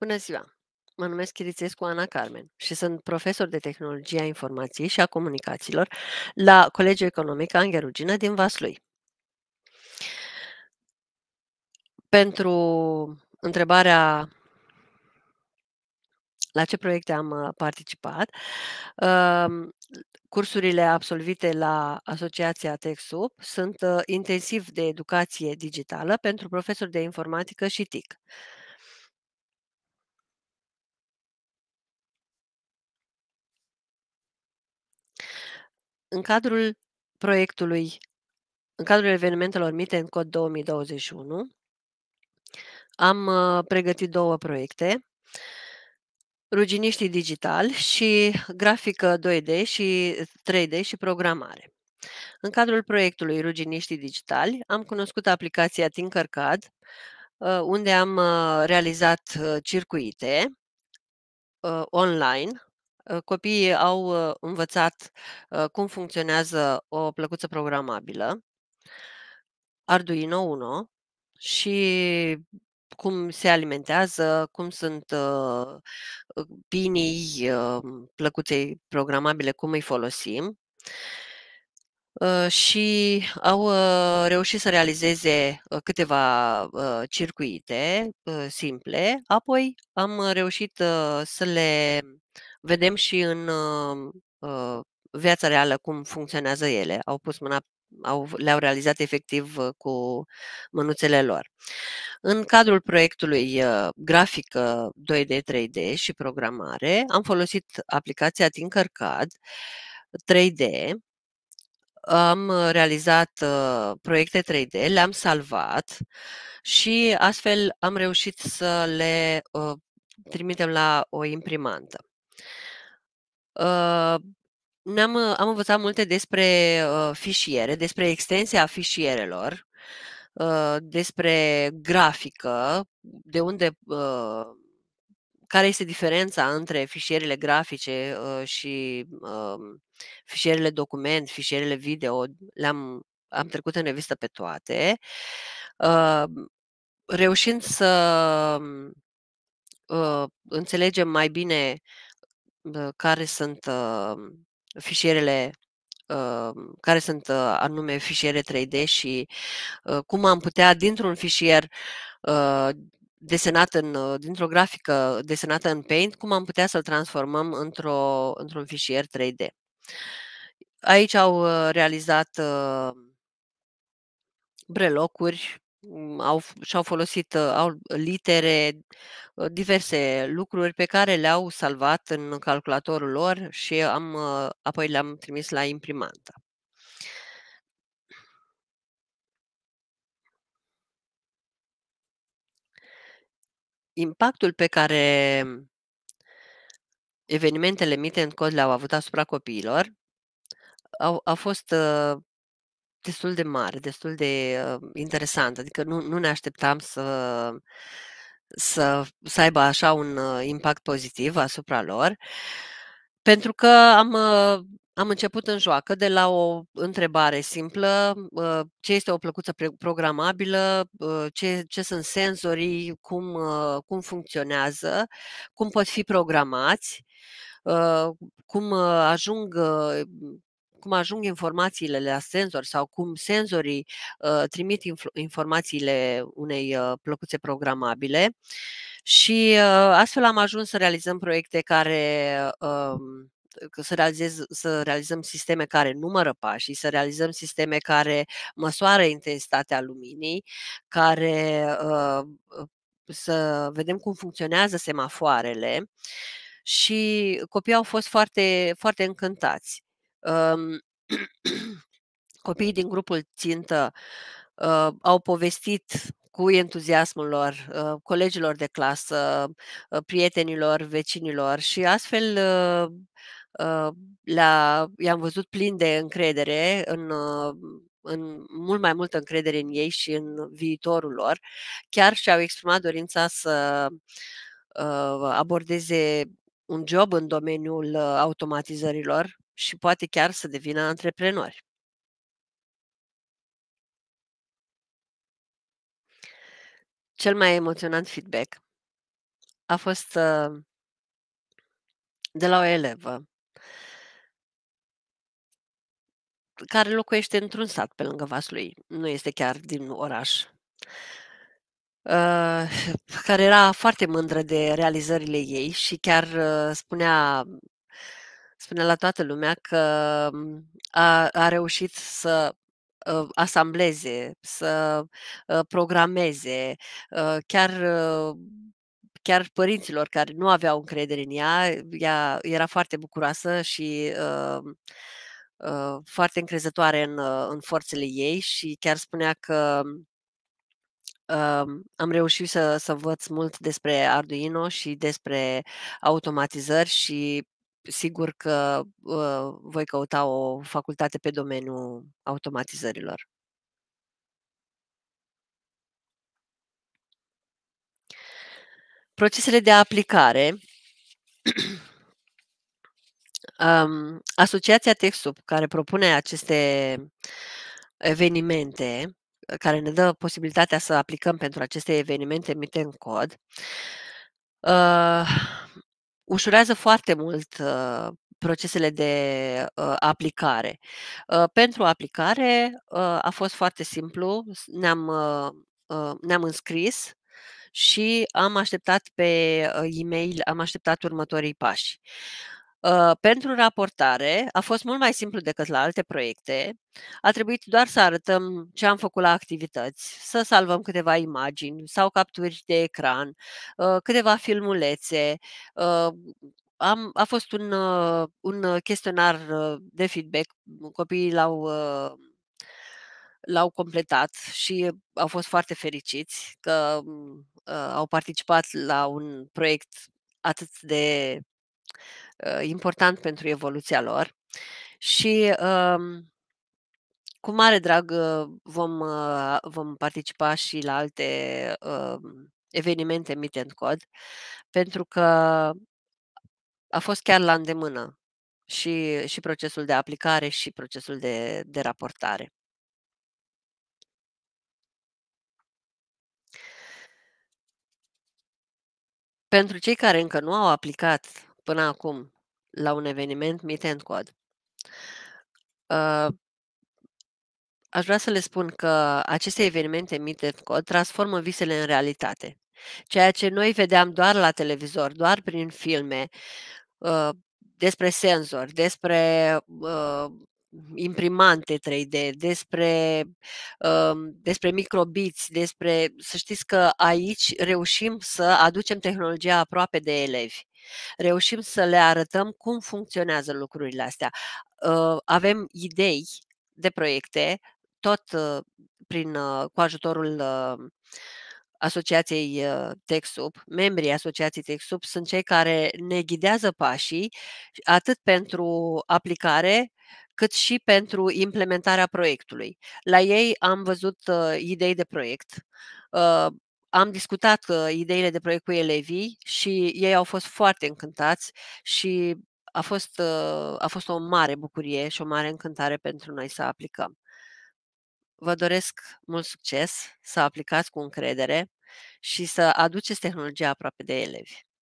Bună ziua! Mă numesc Chirițescu Ana Carmen și sunt profesor de tehnologie a informației și a comunicațiilor la Colegiul Economic Angherugină din Vaslui. Pentru întrebarea la ce proiecte am uh, participat, um, cursurile absolvite la Asociația TechSoup sunt uh, intensiv de educație digitală pentru profesori de informatică și TIC. În cadrul proiectului, în cadrul evenimentelor Mite în Cod 2021, am uh, pregătit două proiecte, ruginiștii digital și grafică 2D și 3D și programare. În cadrul proiectului Ruginiștii Digitali am cunoscut aplicația Tinkercad, uh, unde am uh, realizat circuite online Ă, copiii au ă, învățat ă, cum funcționează o plăcuță programabilă, Arduino Uno, și cum se alimentează, cum sunt uh, pinii uh, plăcuței programabile, cum îi folosim. Uh, și au uh, reușit să realizeze uh, câteva uh, circuite uh, simple, apoi am reușit uh, să le vedem și în uh, uh, viața reală cum funcționează ele. Au pus mâna au, le-au realizat efectiv uh, cu mânuțele lor. În cadrul proiectului uh, grafică 2D, 3D și programare, am folosit aplicația Tinkercad 3D, am realizat proiecte 3D, le-am salvat și astfel am reușit să le trimitem la o imprimantă. Ă, am ă, am învățat multe despre ă, fișiere, despre extensia fișierelor, despre grafică, de unde care este diferența între fișierele grafice și fișierele document, fișierele video, le-am am trecut în revistă pe toate, reușind să înțelegem mai bine care sunt uh, fișierele uh, care sunt uh, anume fișiere 3D și cum am putea dintr-un fișier desenat în, dintr-o grafică desenată în Paint, cum am putea să-l transformăm într-o, într-un fișier 3D. Aici au realizat brelocuri, Mm, au, și-au folosit uh, au litere, uh, diverse lucruri pe care le-au salvat în calculatorul lor și am, uh, apoi le-am trimis la imprimantă. Impactul pe care evenimentele mite în cod le-au avut asupra copiilor au, a fost uh, destul de mare, destul de uh, interesant. Adică nu, nu ne așteptam să, să, să aibă așa un uh, impact pozitiv asupra lor, pentru că am, uh, am început în joacă de la o întrebare simplă, uh, ce este o plăcuță programabilă, uh, ce, ce sunt senzorii, cum, uh, cum funcționează, cum pot fi programați, uh, cum uh, ajung uh, cum ajung informațiile la senzori sau cum senzorii uh, trimit inf- informațiile unei uh, plăcuțe programabile. Și uh, astfel am ajuns să realizăm proiecte care uh, să, realizez, să realizăm sisteme care numără pașii, să realizăm sisteme care măsoară intensitatea luminii, care uh, să vedem cum funcționează semafoarele și copiii au fost foarte, foarte încântați. copiii din grupul țintă uh, au povestit cu entuziasmul lor, uh, colegilor de clasă, uh, prietenilor, vecinilor și astfel la, i-am văzut plin de încredere în, în mult mai multă încredere în ei și în viitorul lor. Chiar și-au exprimat dorința să abordeze un job în domeniul automatizărilor, și poate chiar să devină antreprenori. Cel mai emoționant feedback a fost uh, de la o elevă care locuiește într-un sat pe lângă Vaslui, nu este chiar din oraș, uh, care era foarte mândră de realizările ei și chiar uh, spunea spunea la toată lumea că a, a reușit să ă, asambleze, să ă, programeze, ă, chiar chiar părinților care nu aveau încredere în ea, ea era foarte bucuroasă și uh, uh, foarte încrezătoare în, uh, în forțele ei și chiar spunea că uh, am reușit să, să învăț mult despre Arduino și despre automatizări și sigur că uh, voi căuta o facultate pe domeniul automatizărilor. Procesele de aplicare. um, Asociația TechSoup, care propune aceste evenimente, uh, care ne dă posibilitatea să aplicăm pentru aceste evenimente emite în cod, uh, ușurează foarte mult uh, procesele de uh, aplicare. Uh, pentru aplicare uh, a fost foarte simplu, ne-am, uh, uh, ne-am înscris și am așteptat pe uh, e-mail, am așteptat următorii pași. Ă, pentru raportare a fost mult mai simplu decât la alte proiecte. A trebuit doar să arătăm ce am făcut la activități, să salvăm câteva imagini sau capturi de ecran, ă, câteva filmulețe, ă, am, a fost un, un chestionar de feedback. Copiii l-au, l-au completat și au fost foarte fericiți că uh, au participat la un proiect atât de Uh, important pentru evoluția lor și um, cu mare drag uh, vom, uh, vom participa și la alte um, evenimente Meet and Code, pentru că a fost chiar la îndemână și, și procesul de aplicare și procesul de, de raportare. Pentru cei care încă nu au aplicat până acum la un eveniment Meet and Code. Uh, aș vrea să le spun că aceste evenimente Meet and Code transformă visele în realitate. Ceea ce noi vedeam doar la televizor, doar prin filme, uh, despre senzori, despre uh, imprimante 3D, despre, um, despre microbiți, despre să știți că aici reușim să aducem tehnologia aproape de elevi. Reușim să le arătăm cum funcționează lucrurile astea. Uh, avem idei de proiecte, tot uh, prin, uh, cu ajutorul Asociației TechSoup, membrii Asociației TechSoup sunt cei care ne ghidează pașii atât pentru aplicare cât și pentru implementarea proiectului. La ei am văzut uh, idei de proiect, uh, am discutat uh, ideile de proiect cu elevii și ei au fost foarte încântați și a fost, uh, a fost o mare bucurie și o mare încântare pentru noi să aplicăm. Vă doresc mult succes, să aplicați cu încredere și să aduceți tehnologia aproape de elevi.